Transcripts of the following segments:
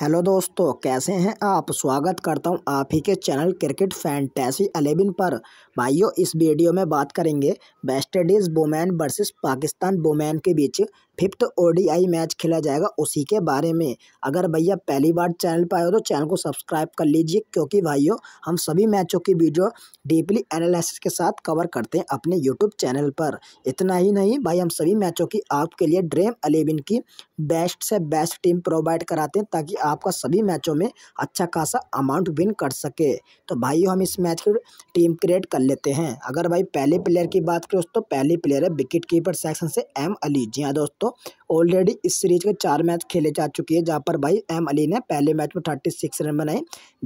hello दोस्तों कैसे हैं आप स्वागत करता हूं आप ही के चैनल क्रिकेट फैंटेसी अलेवन पर भाइयों इस वीडियो में बात करेंगे West Indies women versus Pakistan women के बीच फिफ्थ ओडीआई मैच खेला जाएगा उसी के बारे में अगर भैया पहली बार चैनल पर आए हो तो चैनल को सब्सक्राइब कर लीजिए क्योंकि भाइयों हम सभी मैचों की वीडियो डीपली एनालिसिस के साथ कवर करते हैं अपने यूट्यूब चैनल पर इतना ही नहीं भाई हम सभी मैचों की आपके लिए ड्रीम अलेवन की बेस्ट से बेस्ट टीम प्रोवाइड कराते हैं ताकि आपका सभी मैचों में अच्छा खासा अमाउंट विन कर सके तो भाई हम इस मैच की टीम क्रिएट कर लेते हैं अगर भाई पहले प्लेयर की बात करें दोस्तों पहले प्लेयर है विकेट कीपर सेक्शन से एम अली जी हाँ दोस्तों ऑलरेडी इस सीरीज के चार मैच खेले जा चुके हैं जहाँ पर भाई एम अली ने पहले मैच में थर्टी सिक्स रन बनाए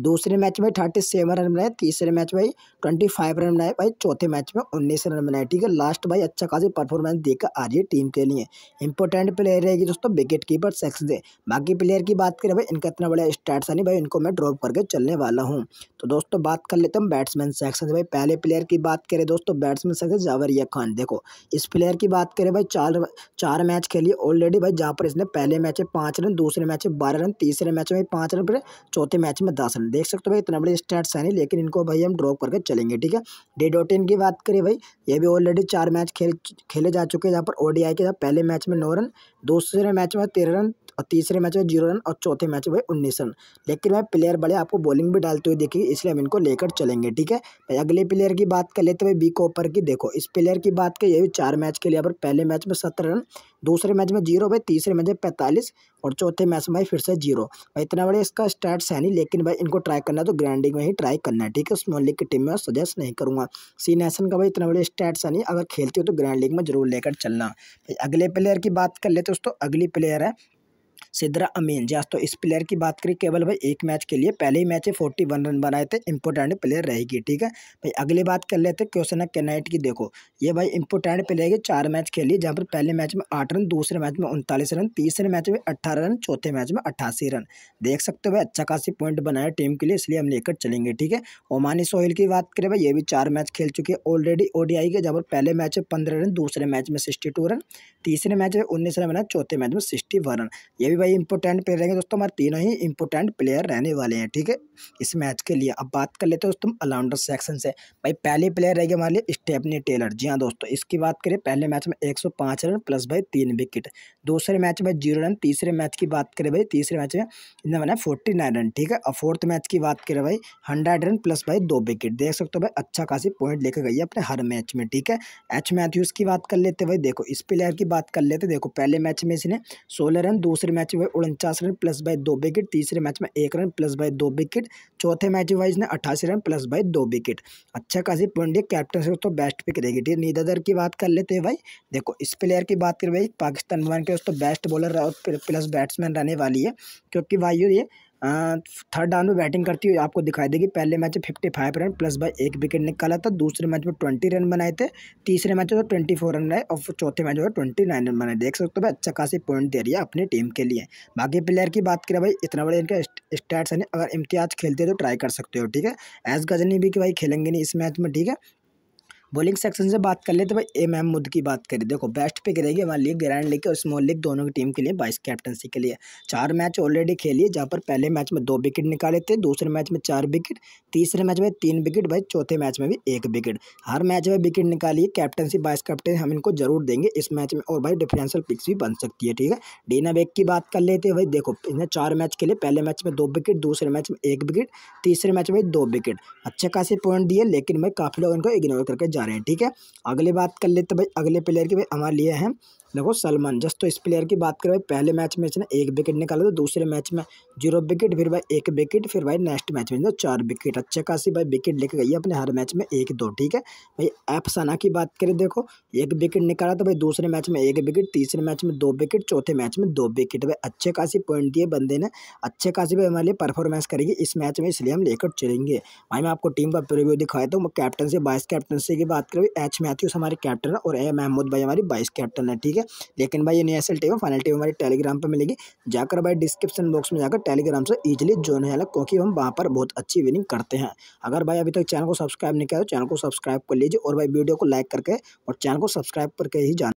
दूसरे मैच में थर्टी सेवन रन बनाए तीसरे मैच में ट्वेंटी फाइव रन बनाए भाई चौथे मैच में उन्नीस रन बनाए ठीक है लास्ट भाई अच्छा खासी परफॉर्मेंस देकर आ रही है टीम के लिए इंपॉर्टेंट प्लेयर रहेगी दोस्तों विकेट कीपर सेक्स दे बाकी प्लेयर की बात करें भाई इनका इतना बड़ा स्टैट्स नहीं भाई इनको मैं ड्रॉप करके चलने वाला हूँ तो दोस्तों बात कर लेते हम बैट्समैन सेक्शन से भाई पहले प्लेयर की बात करें दोस्तों बैट्समैन सेक्शन जावरिया खान देखो इस प्लेयर की बात करें भाई चार चार मैच खेलिए ऑलरेडी भाई जहाँ पर इसने पहले मैच में पाँच रन दूसरे मैच में बारह रन तीसरे मैच में पाँच रन पर चौथे मैच में दस रन देख सकते हो भाई इतना बड़े स्टैट्स हैं नहीं लेकिन इनको भाई हम ड्रॉप करके चलेंगे ठीक है डे की बात करें भाई ये भी ऑलरेडी चार मैच खेल खेले जा चुके हैं जहाँ पर ओडीआई के पहले मैच में नौ रन दूसरे मैच में तेरह रन और तीसरे मैच में जीरो रन और चौथे मैच में भाई उन्नीस रन लेकिन भाई प्लेयर बड़े आपको बॉलिंग भी डालते हुए देखेंगे इसलिए हम इनको लेकर चलेंगे ठीक है भाई अगले प्लेयर की बात कर लेते भाई बी कोपर की देखो इस प्लेयर की बात करें ये भी चार मैच के लिए पर पहले मैच में सत्रह रन दूसरे मैच में जीरो भाई तीसरे मैच में पैंतालीस और चौथे मैच में भाई फिर से जीरो भाई इतना बड़े इसका स्टार्ट्स है नहीं लेकिन भाई इनको ट्राई करना तो ग्रैंडिंग में ही ट्राई करना है ठीक है स्मॉल लीग की टीम में सजेस्ट नहीं करूँगा सी नेशन का भाई इतना बड़े स्टार्ट्स है नहीं अगर खेलते हो तो ग्रैंड लीग में जरूर लेकर चलना भाई अगले प्लेयर की बात कर ले तो अगली प्लेयर है सिद्रा अमीन जी तो इस प्लेयर की बात करें केवल भाई एक मैच के लिए पहले ही मैच है फोर्टी वन रन बनाए थे इंपोर्टेंट प्लेयर रहेगी ठीक है भाई अगली बात कर लेते हैं क्वेश्चन है कैनाइट की देखो ये भाई इंपोर्टेंट प्लेयर है चार मैच खेली जहाँ पर पहले मैच में आठ रन दूसरे मैच में उनतालीस रन तीसरे मैच में अट्ठारह रन चौथे मैच में अट्ठासी रन देख सकते हो भाई अच्छा खासी पॉइंट बनाए टीम के लिए इसलिए हम लेकर चलेंगे ठीक है ओमानी सोहेल की बात करें भाई ये भी चार मैच खेल चुके हैं ऑलरेडी ओडीआई के जहाँ पर पहले मैच में पंद्रह रन दूसरे मैच में सिक्सटी रन तीसरे मैच में उन्नीस रन बना चौथे मैच में सिक्सटी रन ये भी भाई इंपॉर्टेंट प्लेयर रहेंगे दोस्तों हमारे तीनों ही इंपॉर्टेंट प्लेयर रहने वाले हैं ठीक है इस मैच के लिए अब बात कर लेते हैं दोस्तों ऑलराउंडर सेक्शन से भाई पहले प्लेयर रहेंगे हमारे लिए स्टेपनी टेलर जी हाँ दोस्तों इसकी बात करें पहले मैच में एक रन प्लस भाई तीन विकेट दूसरे मैच में जीरो रन तीसरे मैच की बात करें भाई तीसरे मैच में इन्हें बनाया फोर्टी रन ठीक है और फोर्थ मैच की बात करें भाई हंड्रेड रन प्लस भाई दो विकेट देख सकते हो भाई अच्छा खासी पॉइंट लेकर गई है अपने हर मैच में ठीक है एच मैथ्यूज़ की बात कर लेते भाई देखो इस प्लेयर की बात कर लेते देखो पहले मैच में इसने सोलह रन दूसरे मैच में उनचास रन प्लस बाय दो विकेट तीसरे मैच में एक रन प्लस बाय दो विकेट चौथे मैच में इसने अट्ठासी रन प्लस बाय दो विकेट अच्छा खासी पंडिया कैप्टन से दोस्तों बेस्ट पिक रहेगी ठीक है नीदर की बात कर लेते हैं भाई देखो इस प्लेयर की बात करें भाई पाकिस्तान वन के दोस्तों बेस्ट बॉलर और प्लस बैट्समैन रहने वाली है क्योंकि भाई ये थर्ड डाउन में बैटिंग करती हुई आपको दिखाई देगी पहले मैच में fifty five run plus by एक विकेट निकाला था दूसरे मैच में ट्वेंटी रन बनाए थे तीसरे मैच में ट्वेंटी फोर रन बनाए और चौथे मैच में ट्वेंटी नाइन रन बनाए देख सकते हो भाई अच्छा खासी पॉइंट दे रही है अपनी टीम के लिए बाकी प्लेयर की बात करें भाई इतना बड़े इनका स्टैट्स है अगर इम्तियाज खेलते हैं तो ट्राई कर सकते हो ठीक है एस गजनी भी कि भाई खेलेंगे नहीं इस मैच में ठीक है बॉलिंग सेक्शन से बात कर लेते तो भाई एम एम मुद की बात करें देखो बेस्ट पिक रहेगी हमारे लिए ग्रैंड लीग और स्मॉल लीग दोनों की टीम के लिए वाइस कैप्टनसी के लिए चार मैच ऑलरेडी खेलिए जहाँ पर पहले मैच में दो विकेट निकाले थे दूसरे मैच में चार विकेट तीसरे मैच में तीन विकेट भाई चौथे मैच में भी एक विकेट हर मैच में विकेट निकालिए कैप्टनसी वाइस कैप्टन हम इनको जरूर देंगे इस मैच में और भाई डिफरेंशियल पिक्स भी बन सकती है ठीक है डीना बेग की बात कर लेते हैं भाई देखो इन्हें चार मैच के लिए पहले मैच में दो विकेट दूसरे मैच में एक विकेट तीसरे मैच में दो विकेट अच्छे खासे पॉइंट दिए लेकिन भाई काफ़ी लोग इनको इग्नोर करके जा रहे हैं ठीक है अगले बात कर लेते भाई अगले प्लेयर की भाई हमारे लिए हैं देखो सलमान जस्ट तो इस प्लेयर की बात करें भाई पहले मैच में इसने एक विकेट निकाला था दूसरे मैच में जीरो विकेट फिर भाई एक विकेट फिर भाई नेक्स्ट मैच में चार विकेट अच्छे खासी भाई विकेट लेके गई अपने हर मैच में एक दो ठीक है भाई एफसाना की बात करें देखो एक विकेट निकाला था भाई दूसरे मैच में एक विकेट तीसरे मैच में दो विकेट चौथे मैच में दो विकेट भाई अच्छे खासी पॉइंट दिए बंदे ने अच्छे खासी भाई हमारे लिए परफॉर्मेंस करेगी इस मैच में इसलिए हम लेकर चलेंगे भाई मैं आपको टीम का प्रिव्यू दिखाया था कैप्टन से वाइस कैप्टनसी की बात करें एच मैथ्यूस हमारे कैप्टन है और ए महमूद भाई हमारी वाइस कैप्टन है ठीक है ठीक है लेकिन भाई ये नया सेल टेप है फाइनल टेप हमारे टेलीग्राम पर मिलेगी जाकर भाई डिस्क्रिप्शन बॉक्स में जाकर टेलीग्राम से ईजिली ज्वाइन है जाएगा क्योंकि हम वहाँ पर बहुत अच्छी विनिंग करते हैं अगर भाई अभी तक चैनल को सब्सक्राइब नहीं किया तो चैनल को सब्सक्राइब कर लीजिए और भाई वीडियो को लाइक करके और चैनल को सब्सक्राइब करके ही जान